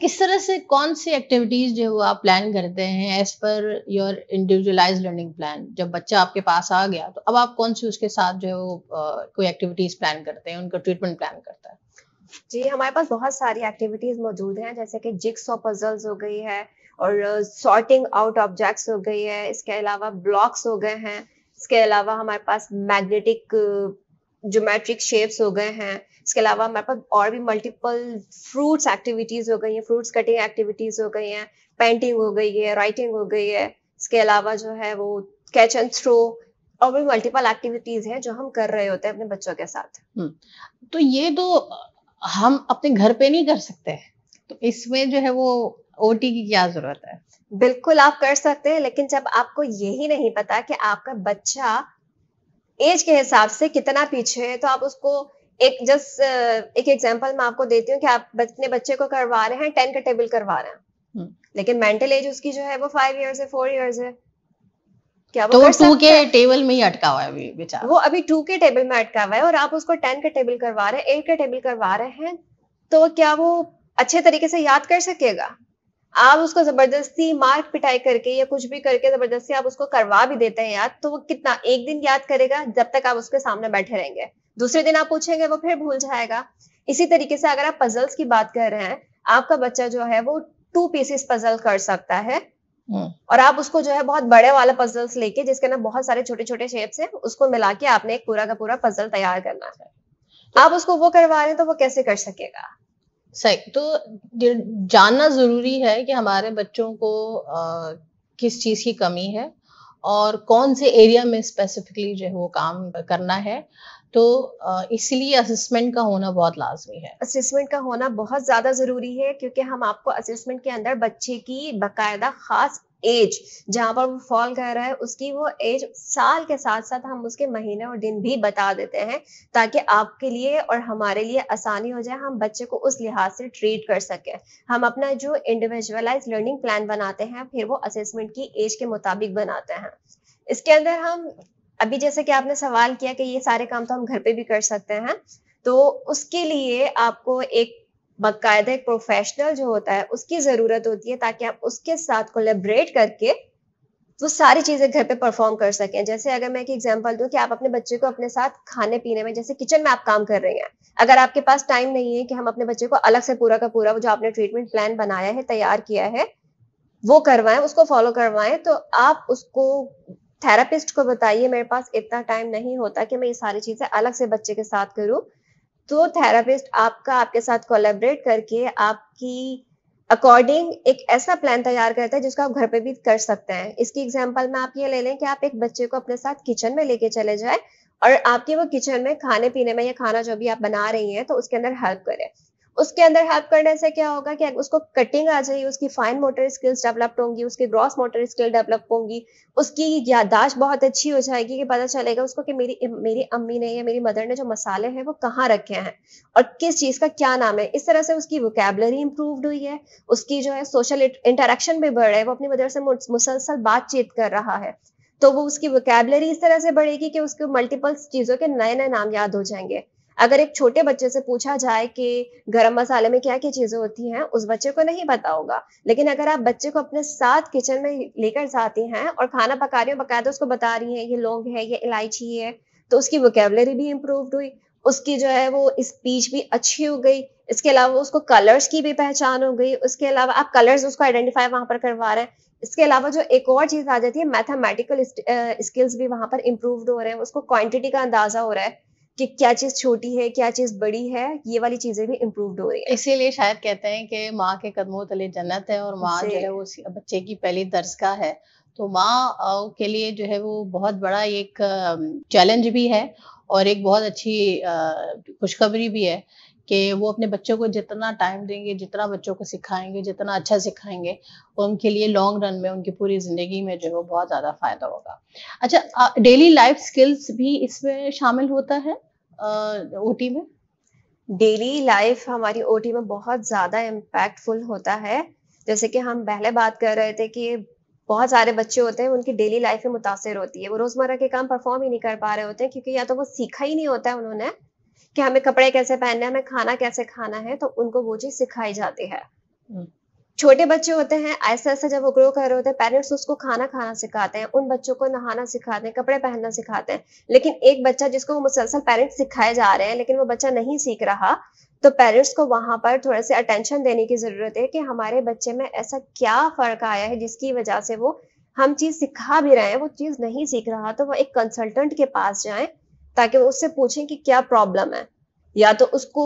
किस तरह से कौन सी एक्टिविटीज जो आप प्लान करते हैं as per your individualise learning plan जब बच्चा आपके पास आ गया तो अब आप कौन सी उसके साथ जो है वो कोई एक्टिविटीज प्लान करते हैं उनका ट्रीटमेंट प्लान करता है जी हमारे पास बहुत सारी एक्टिविटीज मौजूद हैं जैसे कि जिक्स और पजल्स हो गई है और सॉर्टिंग आउट ऑब्जेक्ट्स हो गई है इसके अलावा ब्लॉक्स हो गए हैं इसके अलावा हमारे पास मैग्नेटिक ज्योमेट्रिक शेप्स हो गए हैं इसके अलावा हमारे पास और भी मल्टीपल फ्रूट्स एक्टिविटीज हो गई हैं फ्रूट्स कटिंग एक्टिविटीज हो गई हैं पेंटिंग हो गई है राइटिंग हो गई है इसके अलावा जो है वो कैच एंड थ्रो और भी मल्टीपल एक्टिविटीज हैं जो हम कर रहे होते हैं अपने बच्चों के साथ हम्म, तो ये तो हम अपने घर पे नहीं कर सकते तो इसमें जो है वो ओटी की क्या जरूरत है बिल्कुल आप कर सकते हैं लेकिन जब आपको यही नहीं पता कि आपका बच्चा एज के हिसाब से कितना पीछे है तो आप उसको एक जस्ट uh, एक एग्जांपल मैं आपको देती हूँ कि आप अपने बच्चे को करवा रहे हैं टेन का टेबल करवा रहे हैं हम्म। लेकिन मेंटल एज उसकी जो है वो फाइव इयर्स है फोर इयर्स है क्या वो तो टू के टेबल में ही अटका हुआ है अभी बेचारा वो अभी टू के टेबल में अटका हुआ है और आप उसको टेन का टेबल करवा रहे हैं एट का टेबल करवा रहे हैं तो क्या वो अच्छे तरीके से याद कर सकेगा आप उसको जबरदस्ती मार्क पिटाई करके या कुछ भी करके जबरदस्ती आप उसको करवा भी देते हैं याद तो वो कितना एक दिन याद करेगा जब तक आप उसके सामने बैठे रहेंगे दूसरे दिन आप पूछेंगे वो फिर भूल जाएगा इसी तरीके से अगर आप पजल्स की बात कर रहे हैं आपका बच्चा जो है वो टू पीसेस पजल कर सकता है हम्म। और आप उसको जो है बहुत बड़े वाला पजल्स लेके जिसके ना बहुत सारे छोटे छोटे शेप्स हैं उसको मिला के आपने एक पूरा का पूरा पजल तैयार करना है तो आप उसको वो करवा रहे हैं तो वो कैसे कर सकेगा सही तो जानना जरूरी है कि हमारे बच्चों को आ, किस चीज की कमी है और कौन से एरिया में स्पेसिफिकली जो है वो काम करना है तो इसलिए असेसमेंट का होना बहुत लाजमी है असेसमेंट का होना बहुत ज़्यादा ज़रूरी है क्योंकि हम आपको असेसमेंट के अंदर बच्चे की बाकायदा ख़ास एज जहाँ पर वो फॉल कर रहा है उसकी वो एज साल के साथ साथ हम उसके महीने और दिन भी बता देते हैं ताकि आपके लिए और हमारे लिए आसानी हो जाए हम बच्चे को उस लिहाज से ट्रीट कर सके हम अपना जो इंडिविजुअलाइज लर्निंग प्लान बनाते हैं फिर वो असेसमेंट की एज के मुताबिक बनाते हैं इसके अंदर हम अभी जैसे कि आपने सवाल किया कि ये सारे काम तो हम घर पे भी कर सकते हैं तो उसके लिए आपको एक बाकायदा एक प्रोफेशनल जो होता है उसकी ज़रूरत होती है ताकि आप उसके साथ कोलेबरेट करके वो सारी चीज़ें घर पे परफॉर्म कर सकें जैसे अगर मैं एक एग्जांपल दूं कि आप अपने बच्चे को अपने साथ खाने पीने में जैसे किचन में आप काम कर रहे हैं अगर आपके पास टाइम नहीं है कि हम अपने बच्चे को अलग से पूरा का पूरा वो जो आपने ट्रीटमेंट प्लान बनाया है तैयार किया है वो करवाएं उसको फॉलो करवाएं तो आप उसको थेरापिस्ट को बताइए मेरे पास इतना टाइम नहीं होता कि मैं ये सारी चीज़ें अलग से बच्चे के साथ करूँ तो थेरापिस्ट आपका आपके साथ कोलेबरेट करके आपकी अकॉर्डिंग एक ऐसा प्लान तैयार करता है जिसको आप घर पे भी कर सकते हैं इसकी एग्जाम्पल में आप ये ले लें कि आप एक बच्चे को अपने साथ किचन में लेके चले जाए और आपके वो किचन में खाने पीने में या खाना जो भी आप बना रही हैं तो उसके अंदर हेल्प करें उसके अंदर हेल्प करने से क्या होगा कि उसको कटिंग आ जाएगी उसकी फाइन मोटर स्किल्स डेवलप्ड होंगी उसकी ग्रॉस मोटर स्किल डेवलप होंगी उसकी यादाश्त बहुत अच्छी हो जाएगी कि पता चलेगा उसको कि मेरी मेरी अम्मी ने या मेरी मदर ने जो मसाले हैं वो कहाँ रखे हैं और किस चीज़ का क्या नाम है इस तरह से उसकी वोकेबलरी इंप्रूव्ड हुई है उसकी जो है सोशल इंटरेक्शन भी बढ़ रहा है वो अपनी मदर से मुसलसल बातचीत कर रहा है तो वो उसकी वोकेबलरी इस तरह से बढ़ेगी कि उसके मल्टीपल चीज़ों के नए नए नाम याद हो जाएंगे अगर एक छोटे बच्चे से पूछा जाए कि गरम मसाले में क्या क्या चीज़ें होती हैं उस बच्चे को नहीं पता होगा लेकिन अगर आप बच्चे को अपने साथ किचन में लेकर जाती हैं और खाना पका रही हो बकायदा उसको बता रही है ये लौंग है ये इलायची है तो उसकी वोकेबलरी भी इम्प्रूवड हुई उसकी जो है वो स्पीच भी अच्छी हो गई इसके अलावा उसको कलर्स की भी पहचान हो गई उसके अलावा आप कलर्स उसको आइडेंटिफाई वहां पर करवा रहे हैं इसके अलावा जो एक और चीज़ आ जाती है मैथमेटिकल स्किल्स भी वहां पर इम्प्रूव हो रहे हैं उसको क्वांटिटी का अंदाजा हो रहा है कि क्या चीज छोटी है क्या चीज बड़ी है ये वाली चीजें भी इम्प्रूव हो रही है इसीलिए शायद कहते हैं कि माँ के कदमों तले जन्नत है और माँ जो है वो बच्चे की पहली दर्ज का है तो माँ के लिए जो है वो बहुत बड़ा एक चैलेंज भी है और एक बहुत अच्छी खुशखबरी भी है कि वो अपने बच्चों को जितना टाइम देंगे जितना बच्चों को सिखाएंगे जितना अच्छा सिखाएंगे उनके लिए लॉन्ग रन में उनकी पूरी ज़िंदगी में जो है बहुत ज़्यादा फ़ायदा होगा अच्छा डेली लाइफ स्किल्स भी इसमें शामिल होता है ओटी में डेली लाइफ हमारी ओटी में बहुत ज़्यादा इम्पैक्टफुल होता है जैसे कि हम पहले बात कर रहे थे कि बहुत सारे बच्चे होते हैं उनकी डेली लाइफ में मुतासर होती है वो रोज़मर्रा के काम परफॉर्म ही नहीं कर पा रहे होते हैं क्योंकि या तो वो सीखा ही नहीं होता है उन्होंने कि हमें कपड़े कैसे पहनने हमें खाना कैसे खाना है तो उनको वो चीज़ सिखाई जाती है हम्म। छोटे बच्चे होते हैं ऐसा ऐसा जब वो ग्रो कर रहे होते हैं पेरेंट्स उसको खाना खाना सिखाते हैं उन बच्चों को नहाना सिखाते हैं कपड़े पहनना सिखाते हैं लेकिन एक बच्चा जिसको वो मुसलसल पेरेंट्स सिखाए जा रहे हैं लेकिन वो बच्चा नहीं सीख रहा तो पेरेंट्स को वहां पर थोड़ा सा अटेंशन देने की जरूरत है कि हमारे बच्चे में ऐसा क्या फर्क आया है जिसकी वजह से वो हम चीज सिखा भी रहे हैं वो चीज नहीं सीख रहा तो वो एक कंसल्टेंट के पास जाए ताकि वो उससे पूछें कि क्या प्रॉब्लम है या तो उसको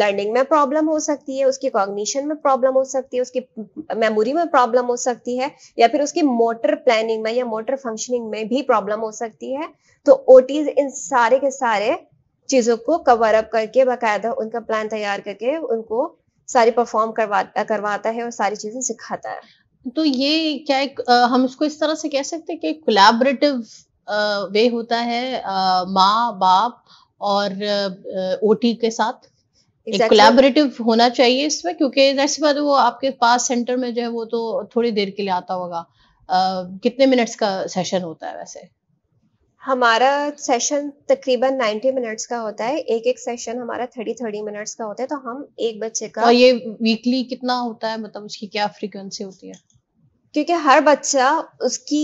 लर्निंग में प्रॉब्लम हो सकती है उसकी कॉग्निशन में प्रॉब्लम हो सकती है उसकी मेमोरी में प्रॉब्लम हो सकती है या फिर उसकी मोटर प्लानिंग में या मोटर फंक्शनिंग में भी प्रॉब्लम हो सकती है तो ओटीज इन सारे के सारे चीज़ों को कवर अप करके बाकायदा उनका प्लान तैयार करके उनको सारी परफॉर्म करवा करवाता है और सारी चीज़ें सिखाता है तो ये क्या एक, आ, हम इसको इस तरह से कह सकते हैं कि कोलैबोरेटिव वे होता है माँ बाप और ओ uh, के साथ exactly. एक कोलैबोरेटिव होना चाहिए इसमें क्योंकि जैसे बात वो आपके पास सेंटर में जो है वो तो थोड़ी देर के लिए आता होगा uh, कितने मिनट्स का सेशन होता है वैसे हमारा सेशन तकरीबन 90 मिनट्स का होता है एक एक सेशन हमारा 30 30 मिनट्स का होता है तो हम एक बच्चे का और ये वीकली कितना होता है मतलब उसकी क्या फ्रीक्वेंसी होती है क्योंकि हर बच्चा उसकी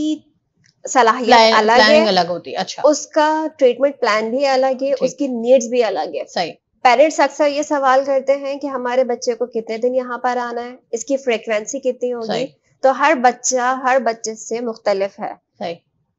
सलाहियत अलग है अलग होती है अच्छा उसका ट्रीटमेंट प्लान भी अलग है उसकी नीड्स भी अलग है सही पेरेंट्स अक्सर ये सवाल करते हैं कि हमारे बच्चे को कितने दिन यहाँ पर आना है इसकी फ्रिक्वेंसी कितनी होगी तो हर बच्चा हर बच्चे से मुख्तलिफ है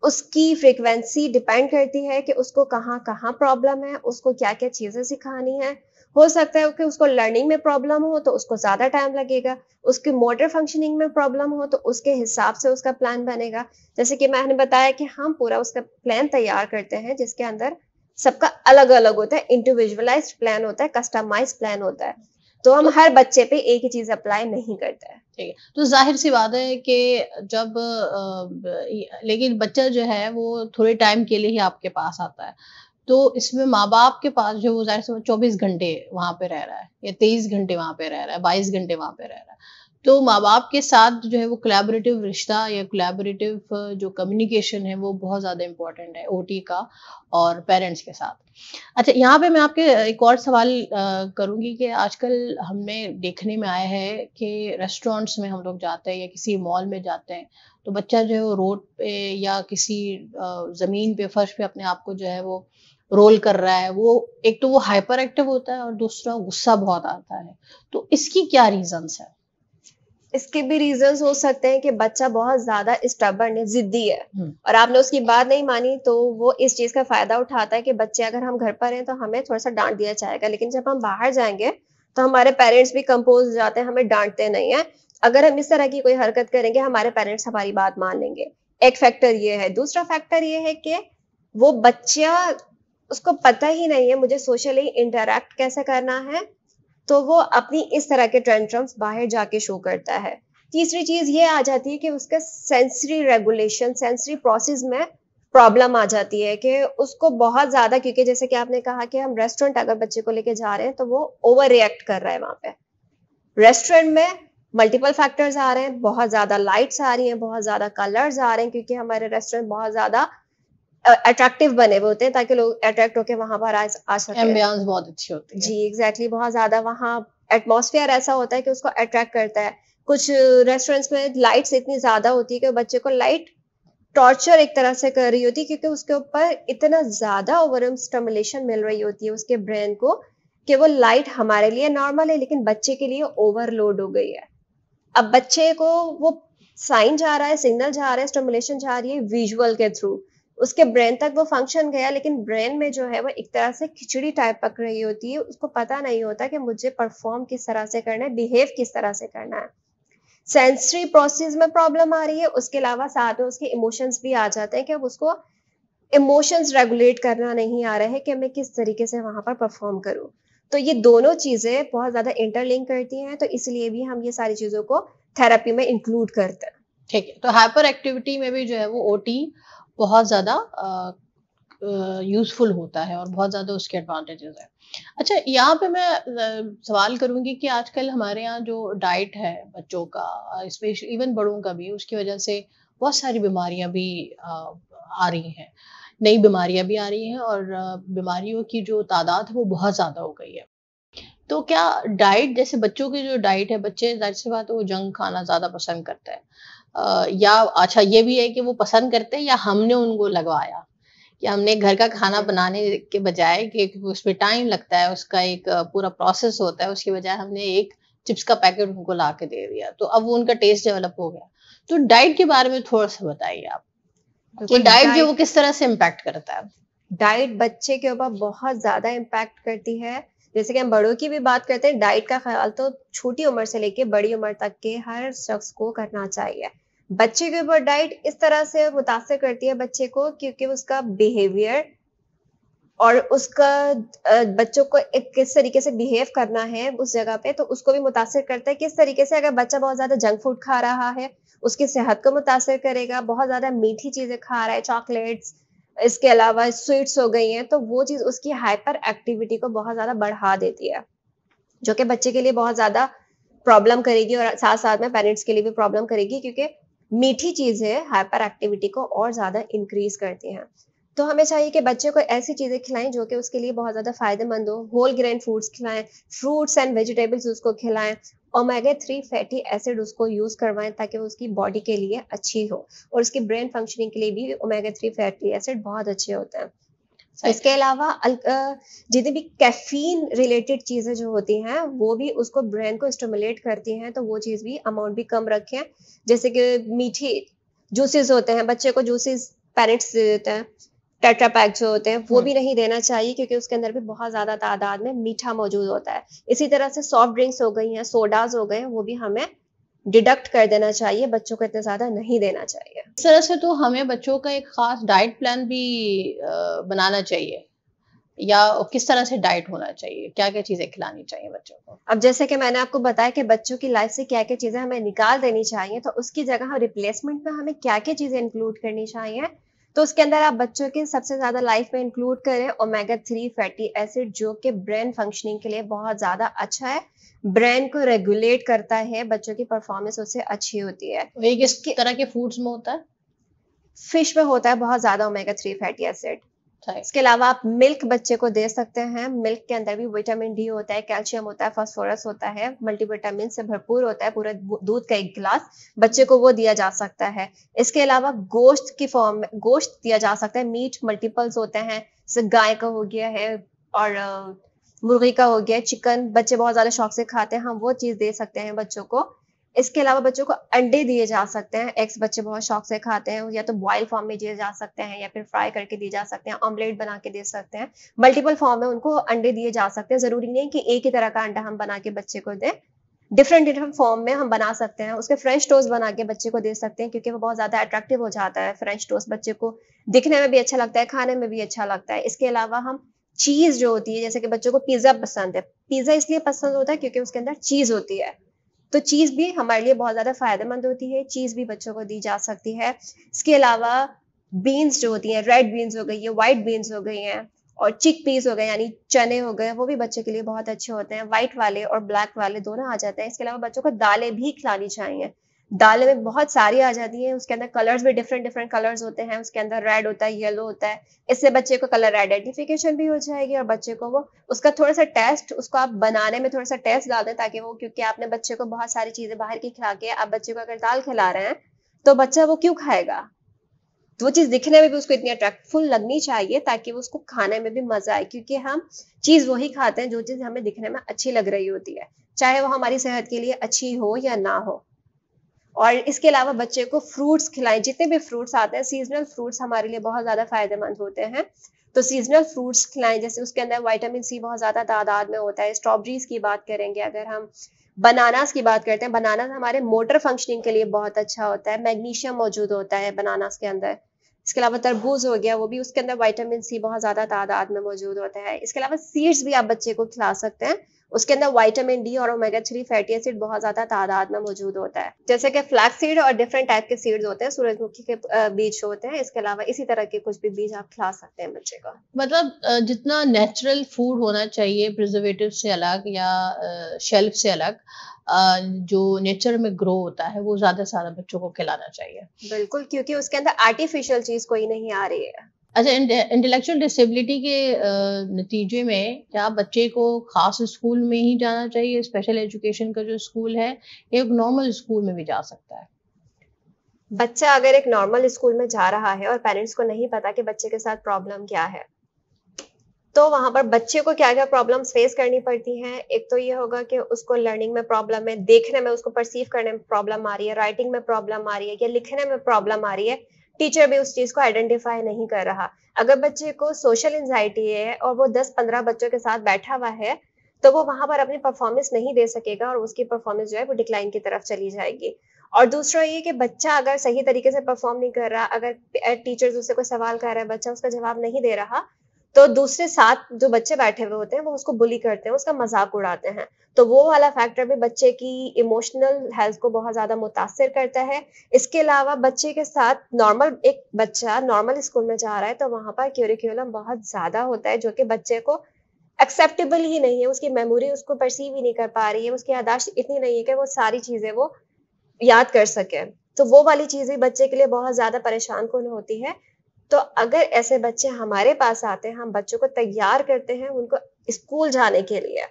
उसकी फ्रिक्वेंसी डिपेंड करती है कि उसको कहाँ कहाँ प्रॉब्लम है उसको क्या क्या चीज़ें सिखानी है हो सकता है कि उसको लर्निंग में प्रॉब्लम हो तो उसको ज़्यादा टाइम लगेगा उसकी मोटर फंक्शनिंग में प्रॉब्लम हो तो उसके हिसाब से उसका प्लान बनेगा जैसे कि मैंने बताया कि हम पूरा उसका प्लान तैयार करते हैं जिसके अंदर सबका अलग अलग होता है इंडिविजुअलाइज प्लान होता है कस्टमाइज प्लान होता है तो हम तो हर बच्चे पे एक ही चीज अप्लाई नहीं करते हैं ठीक है तो जाहिर सी बात है कि जब लेकिन बच्चा जो है वो थोड़े टाइम के लिए ही आपके पास आता है तो इसमें माँ बाप के पास जो वो जाहिर से चौबीस घंटे वहां पे रह रहा है या तेईस घंटे वहां पे रह रहा है बाईस घंटे वहां पे रह रहा है तो माँ बाप के साथ जो है वो कोलेबरेटिव रिश्ता या कोलेबरेटिव जो कम्युनिकेशन है वो बहुत ज़्यादा इम्पोर्टेंट है ओ का और पेरेंट्स के साथ अच्छा यहाँ पे मैं आपके एक और सवाल करूँगी कि आजकल हमने देखने में आया है कि रेस्टोरेंट्स में हम लोग जाते हैं या किसी मॉल में जाते हैं तो बच्चा जो है वो रोड पे या किसी ज़मीन पे फर्श पे अपने आप को जो है वो रोल कर रहा है वो एक तो वो हाइपर एक्टिव होता है और दूसरा गुस्सा बहुत आता है तो इसकी क्या रीजंस है इसके भी रीजन हो सकते हैं कि बच्चा बहुत ज्यादा स्टबर्न है जिद्दी है हम्म। और आपने उसकी बात नहीं मानी तो वो इस चीज का फायदा उठाता है कि बच्चे अगर हम घर पर हैं तो हमें थोड़ा सा डांट दिया जाएगा लेकिन जब हम बाहर जाएंगे तो हमारे पेरेंट्स भी कंपोज जाते हैं हमें डांटते नहीं है अगर हम इस तरह की कोई हरकत करेंगे हमारे पेरेंट्स हमारी बात मान लेंगे एक फैक्टर ये है दूसरा फैक्टर ये है कि वो बच्चा उसको पता ही नहीं है मुझे सोशली इंटरेक्ट कैसे करना है तो वो अपनी इस तरह के टेंट्रम्स बाहर जाके शो करता है तीसरी चीज ये आ जाती है कि उसके सेंसरी रेगुलेशन सेंसरी प्रोसेस में प्रॉब्लम आ जाती है कि उसको बहुत ज्यादा क्योंकि जैसे कि आपने कहा कि हम रेस्टोरेंट अगर बच्चे को लेके जा रहे हैं तो वो ओवर रिएक्ट कर रहा है वहां पे रेस्टोरेंट में मल्टीपल फैक्टर्स आ रहे हैं बहुत ज्यादा लाइट्स आ रही हैं बहुत ज्यादा कलर्स आ रहे हैं क्योंकि हमारे रेस्टोरेंट बहुत ज्यादा अट्रैक्टिव बने हुए होते हैं ताकि लोग अट्रैक्ट होके वहां पर आ, आ सके एम्बियंस बहुत अच्छी होती है जी एग्जैक्टली exactly, बहुत ज्यादा वहाँ एटमोसफियर ऐसा होता है कि उसको अट्रैक्ट करता है कुछ रेस्टोरेंट्स में लाइट्स इतनी ज्यादा होती है कि बच्चे को लाइट टॉर्चर एक तरह से कर रही होती है क्योंकि उसके ऊपर इतना ज्यादा ओवरम स्टमुलेशन मिल रही होती है उसके ब्रेन को कि वो लाइट हमारे लिए नॉर्मल है लेकिन बच्चे के लिए ओवरलोड हो गई है अब बच्चे को वो साइन जा रहा है सिग्नल जा रहा है स्टमुलेशन जा रही है विजुअल के थ्रू उसके ब्रेन तक वो फंक्शन गया लेकिन ब्रेन में जो है वो एक तरह से खिचड़ी टाइप पक रही होती है उसको पता नहीं होता कि मुझे परफॉर्म किस तरह से करना है बिहेव किस तरह से करना है सेंसरी प्रोसेस में प्रॉब्लम आ रही है उसके अलावा साथ में उसके इमोशंस भी आ जाते हैं कि अब उसको इमोशंस रेगुलेट करना नहीं आ रहा है कि मैं किस तरीके से वहां पर परफॉर्म करूँ तो ये दोनों चीज़ें बहुत ज़्यादा इंटरलिंक करती हैं तो इसलिए भी हम ये सारी चीज़ों को थेरेपी में इंक्लूड करते हैं ठीक है तो हाइपर एक्टिविटी में भी जो है वो ओटी बहुत ज़्यादा यूजफुल होता है और बहुत ज़्यादा उसके एडवांटेजेस है अच्छा यहाँ पे मैं सवाल करूँगी कि आजकल हमारे यहाँ जो डाइट है बच्चों का स्पेश इवन बड़ों का भी उसकी वजह से बहुत सारी बीमारियां भी आ रही हैं नई बीमारियां भी आ रही हैं और बीमारियों की जो तादाद है वो बहुत ज़्यादा हो गई है तो क्या डाइट जैसे बच्चों की जो डाइट है बच्चे जाहिर सी बात वो जंक खाना ज़्यादा पसंद करते हैं या अच्छा ये भी है कि वो पसंद करते हैं या हमने उनको लगवाया कि हमने घर का खाना बनाने के बजाय कि उसमें टाइम लगता है उसका एक पूरा प्रोसेस होता है उसके बजाय हमने एक चिप्स का पैकेट उनको ला के दे दिया तो अब वो उनका टेस्ट डेवलप हो गया तो डाइट के बारे में थोड़ा सा बताइए आप कि डाइट जो वो किस तरह से इम्पैक्ट करता है डाइट बच्चे के ऊपर बहुत ज्यादा इम्पैक्ट करती है जैसे कि हम बड़ों की भी बात करते हैं डाइट का ख्याल तो छोटी उम्र से लेके बड़ी उम्र तक के हर शख्स को करना चाहिए बच्चे के ऊपर डाइट इस तरह से मुतासर करती है बच्चे को क्योंकि उसका बिहेवियर और उसका बच्चों को एक किस तरीके से बिहेव करना है उस जगह पे तो उसको भी मुतासर करता है किस तरीके से अगर बच्चा बहुत ज़्यादा जंक फूड खा रहा है उसकी सेहत को मुतासर करेगा बहुत ज़्यादा मीठी चीज़ें खा रहा है चॉकलेट्स इसके अलावा स्वीट्स हो गई हैं तो वो चीज़ उसकी हाइपर एक्टिविटी को बहुत ज़्यादा बढ़ा देती है जो कि बच्चे के लिए बहुत ज़्यादा प्रॉब्लम करेगी और साथ साथ में पेरेंट्स के लिए भी प्रॉब्लम करेगी क्योंकि मीठी चीज़ें हाइपर एक्टिविटी को और ज़्यादा इंक्रीज करती हैं तो हमें चाहिए कि बच्चे को ऐसी चीज़ें खिलाएं जो कि उसके लिए बहुत ज़्यादा फायदेमंद हो होल ग्रेन फूड्स खिलाएं फ्रूट्स एंड वेजिटेबल्स उसको खिलाएं ओमेगा थ्री फैटी एसिड उसको यूज़ करवाएं ताकि उसकी बॉडी के लिए अच्छी हो और उसकी ब्रेन फंक्शनिंग के लिए भी ओमेगा थ्री फैटी एसिड बहुत अच्छे होते हैं so, इसके अलावा जितनी भी कैफीन रिलेटेड चीज़ें जो होती हैं वो भी उसको ब्रेन को स्टमुलेट करती हैं तो वो चीज़ भी अमाउंट भी कम रखें जैसे कि मीठी जूसेस होते हैं बच्चे को जूसेस पेरेंट्स दे देते हैं टेट्रा पैक जो होते हैं वो हाँ। भी नहीं देना चाहिए क्योंकि उसके अंदर भी बहुत ज़्यादा तादाद में मीठा मौजूद होता है इसी तरह से सॉफ्ट ड्रिंक्स हो गई हैं सोडाज हो गए हैं वो भी हमें डिडक्ट कर देना चाहिए बच्चों को इतना ज्यादा नहीं देना चाहिए इस तरह से तो हमें बच्चों का एक खास डाइट प्लान भी बनाना चाहिए या किस तरह से डाइट होना चाहिए क्या क्या चीजें खिलानी चाहिए बच्चों को अब जैसे कि मैंने आपको बताया कि बच्चों की लाइफ से क्या क्या चीजें हमें निकाल देनी चाहिए तो उसकी जगह रिप्लेसमेंट में हमें क्या क्या चीजें इंक्लूड करनी चाहिए तो उसके अंदर आप बच्चों के सबसे ज्यादा लाइफ में इंक्लूड करें ओमेगा थ्री फैटी एसिड जो कि ब्रेन फंक्शनिंग के लिए बहुत ज्यादा अच्छा है ब्रेन को रेगुलेट करता है बच्चों की परफॉर्मेंस उससे अच्छी होती है वही तो किस तरह के फूड्स में होता है फिश में होता है बहुत ज्यादा ओमेगा थ्री फैटी एसिड इसके अलावा आप मिल्क बच्चे को दे सकते हैं मिल्क के अंदर भी विटामिन डी होता है कैल्शियम होता है फॉस्फोरस होता है मल्टीविटामिन से भरपूर होता है पूरा दूध का एक गिलास बच्चे को वो दिया जा सकता है इसके अलावा गोश्त की फॉर्म गोश्त दिया जा सकता है मीट मल्टीपल्स होते हैं जैसे गाय का हो गया है और मुर्गी का हो गया चिकन बच्चे बहुत ज़्यादा शौक से खाते हैं हम वो चीज़ दे सकते हैं बच्चों को इसके अलावा बच्चों को अंडे दिए जा सकते हैं एग्स बच्चे बहुत शौक से खाते हैं या तो बॉयल फॉर्म में दिए जा सकते हैं या फिर फ्राई करके दिए जा सकते हैं ऑमलेट बना के दे सकते हैं मल्टीपल फॉर्म में उनको अंडे दिए जा सकते हैं ज़रूरी नहीं कि एक ही तरह का अंडा हम बना के बच्चे को दें डिफरेंट डिफरेंट फॉर्म में हम बना सकते हैं उसके फ्रेंच टोस्ट बना के बच्चे को दे सकते हैं क्योंकि वो बहुत ज़्यादा अट्रैक्टिव हो जाता है फ्रेंच टोस्ट बच्चे को दिखने में भी अच्छा लगता है खाने में भी अच्छा लगता है इसके अलावा हम चीज जो होती है जैसे कि बच्चों को पिज्जा पसंद है पिज्जा इसलिए पसंद होता है क्योंकि उसके अंदर चीज होती है तो चीज भी हमारे लिए बहुत ज्यादा फायदेमंद होती है चीज भी बच्चों को दी जा सकती है इसके अलावा बीन्स जो होती हैं रेड बीन्स हो गई है व्हाइट बीन्स हो गई हैं और चिक पीस हो गए यानी चने हो गए वो भी बच्चों के लिए बहुत अच्छे होते हैं व्हाइट वाले और ब्लैक वाले दोनों आ जाते हैं इसके अलावा बच्चों को दालें भी खिलानी चाहिए दाल में बहुत सारी आ जाती है उसके अंदर कलर्स भी डिफरेंट डिफरेंट कलर्स होते हैं उसके अंदर रेड होता है येलो होता है इससे बच्चे को कलर आइडेंटिफिकेशन भी हो जाएगी और बच्चे को वो उसका थोड़ा सा टेस्ट उसको आप बनाने में थोड़ा सा टेस्ट डाल दें ताकि वो क्योंकि आपने बच्चे को बहुत सारी चीजें बाहर की खिला के आप बच्चे को अगर दाल खिला रहे हैं तो बच्चा वो क्यों खाएगा तो वो चीज दिखने में भी उसको इतनी अट्रैक्टफुल लगनी चाहिए ताकि वो उसको खाने में भी मजा आए क्योंकि हम चीज वही खाते हैं जो चीज हमें दिखने में अच्छी लग रही होती है चाहे वो हमारी सेहत के लिए अच्छी हो या ना हो और इसके अलावा बच्चे को फ्रूट्स खिलाएं जितने भी फ्रूट्स आते हैं सीजनल फ्रूट्स हमारे लिए बहुत ज़्यादा फायदेमंद होते हैं तो सीजनल फ्रूट्स खिलाएं जैसे उसके अंदर वाइटामिन सी बहुत ज़्यादा तादाद में होता है स्ट्रॉबेरीज की बात करेंगे अगर हम बनानास की बात करते हैं बनानास हमारे मोटर फंक्शनिंग के लिए बहुत अच्छा होता है मैग्नीशियम मौजूद होता है बनानास के अंदर इसके अलावा तरबूज हो गया वो भी उसके अंदर वाइटामिन सी बहुत ज़्यादा तादाद में मौजूद होता है इसके अलावा सीड्स भी आप बच्चे को खिला सकते हैं उसके अंदर वाइटामिन डी और ओमेगा थ्री फैटी एसिड बहुत ज्यादा तादाद में मौजूद होता है जैसे कि फ्लैक सीड और डिफरेंट टाइप के सीड्स होते हैं सूरजमुखी के बीज होते हैं इसके अलावा इसी तरह के कुछ भी बीज आप खिला सकते हैं बच्चे को मतलब जितना नेचुरल फूड होना चाहिए प्रिजर्वेटिव से अलग या शेल्फ से अलग जो नेचर में ग्रो होता है वो ज्यादा से ज्यादा बच्चों को खिलाना चाहिए बिल्कुल क्योंकि उसके अंदर आर्टिफिशियल चीज कोई नहीं आ रही है अच्छा इंटेलेक्चुअल डिसेबिलिटी के नतीजे में क्या बच्चे को खास स्कूल में ही जाना चाहिए स्पेशल एजुकेशन का जो स्कूल है एक नॉर्मल स्कूल में भी जा सकता है बच्चा अगर एक नॉर्मल स्कूल में जा रहा है और पेरेंट्स को नहीं पता कि बच्चे के साथ प्रॉब्लम क्या है तो वहां पर बच्चे को क्या क्या प्रॉब्लम फेस करनी पड़ती हैं एक तो ये होगा कि उसको लर्निंग में प्रॉब्लम है देखने में उसको परसीव करने में प्रॉब्लम आ रही है राइटिंग में प्रॉब्लम आ रही है या लिखने में प्रॉब्लम आ रही है टीचर भी उस चीज को आइडेंटिफाई नहीं कर रहा अगर बच्चे को सोशल एंजाइटी है और वो दस पंद्रह बच्चों के साथ बैठा हुआ है तो वो वहां पर अपनी परफॉर्मेंस नहीं दे सकेगा और उसकी परफॉर्मेंस जो है वो डिक्लाइन की तरफ चली जाएगी और दूसरा ये कि बच्चा अगर सही तरीके से परफॉर्म नहीं कर रहा अगर टीचर्स उससे कोई सवाल कर रहा है बच्चा उसका जवाब नहीं दे रहा तो दूसरे साथ जो बच्चे बैठे हुए होते हैं वो उसको बुली करते हैं उसका मजाक उड़ाते हैं तो वो वाला फैक्टर भी बच्चे की इमोशनल हेल्थ को बहुत ज़्यादा मुतासर करता है इसके अलावा बच्चे के साथ नॉर्मल एक बच्चा नॉर्मल स्कूल में जा रहा है तो वहां पर क्यूरिकुलम बहुत ज़्यादा होता है जो कि बच्चे को एक्सेप्टेबल ही नहीं है उसकी मेमोरी उसको परसीव ही नहीं कर पा रही है उसकी यादाश्त इतनी नहीं है कि वो सारी चीज़ें वो याद कर सके तो वो वाली चीज़ भी बच्चे के लिए बहुत ज़्यादा परेशान कौन होती है तो अगर ऐसे बच्चे हमारे पास आते हैं हम बच्चों को तैयार करते हैं उनको स्कूल जाने के लिए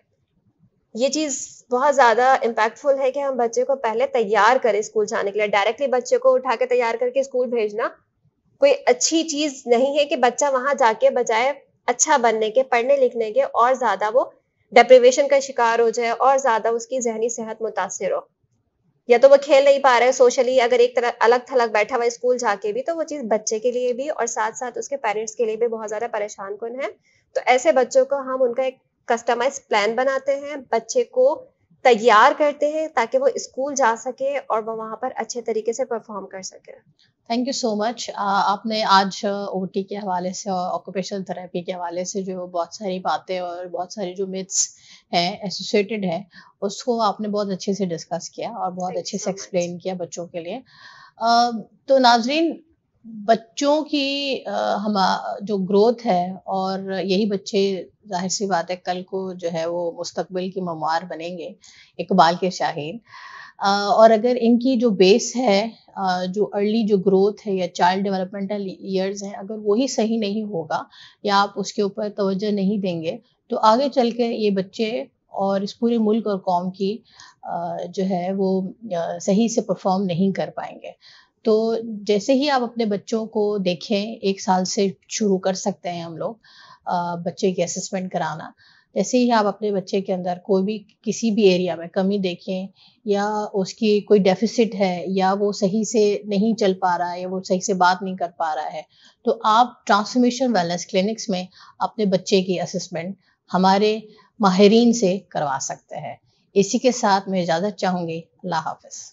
ये चीज़ बहुत ज़्यादा इम्पैक्टफुल है कि हम बच्चे को पहले तैयार करें स्कूल जाने के लिए डायरेक्टली बच्चे को उठा के तैयार करके स्कूल भेजना कोई अच्छी चीज़ नहीं है कि बच्चा वहां जाके बजाय अच्छा बनने के पढ़ने लिखने के और ज़्यादा वो डिप्रिवेशन का शिकार हो जाए और ज़्यादा उसकी जहनी सेहत मुतासर हो या तो वो खेल नहीं पा रहे सोशली अगर एक तरह अलग थलग बैठा हुआ स्कूल जाके भी तो वो चीज़ बच्चे के लिए भी और साथ साथ उसके पेरेंट्स के लिए भी बहुत ज़्यादा परेशान कन है तो ऐसे बच्चों को हम उनका एक कस्टमाइज प्लान बनाते हैं बच्चे को तैयार करते हैं ताकि वो स्कूल जा सके और वो वहाँ पर अच्छे तरीके से परफॉर्म कर सके थैंक यू सो मच आपने आज ओ के हवाले से और ऑक्यूपेशनल थेरेपी के हवाले से जो बहुत सारी बातें और बहुत सारी जो मिथ्स है एसोसिएटेड है उसको आपने बहुत अच्छे से डिस्कस किया और बहुत अच्छे से एक्सप्लेन किया बच्चों के लिए तो नाजरीन बच्चों की हम जो ग्रोथ है और यही बच्चे जाहिर सी बात है कल को जो है वो मुस्तकबिल की ममार बनेंगे इकबाल के शाहीन और अगर इनकी जो बेस है जो अर्ली जो ग्रोथ है या चाइल्ड डेवलपमेंटल ईयर्स हैं अगर वही सही नहीं होगा या आप उसके ऊपर तोज्जो नहीं देंगे तो आगे चल के ये बच्चे और इस पूरे मुल्क और कौम की जो है वो सही से परफॉर्म नहीं कर पाएंगे तो जैसे ही आप अपने बच्चों को देखें एक साल से शुरू कर सकते हैं हम लोग बच्चे की असेसमेंट कराना जैसे ही आप अपने बच्चे के अंदर कोई भी किसी भी एरिया में कमी देखें या उसकी कोई डेफिसिट है या वो सही से नहीं चल पा रहा है या वो सही से बात नहीं कर पा रहा है तो आप ट्रांसफॉर्मेशन वेलनेस क्लिनिक्स में अपने बच्चे की असेसमेंट हमारे माहरीन से करवा सकते हैं इसी के साथ मैं इजाज़त चाहूँगी अल्लाह हाफिज़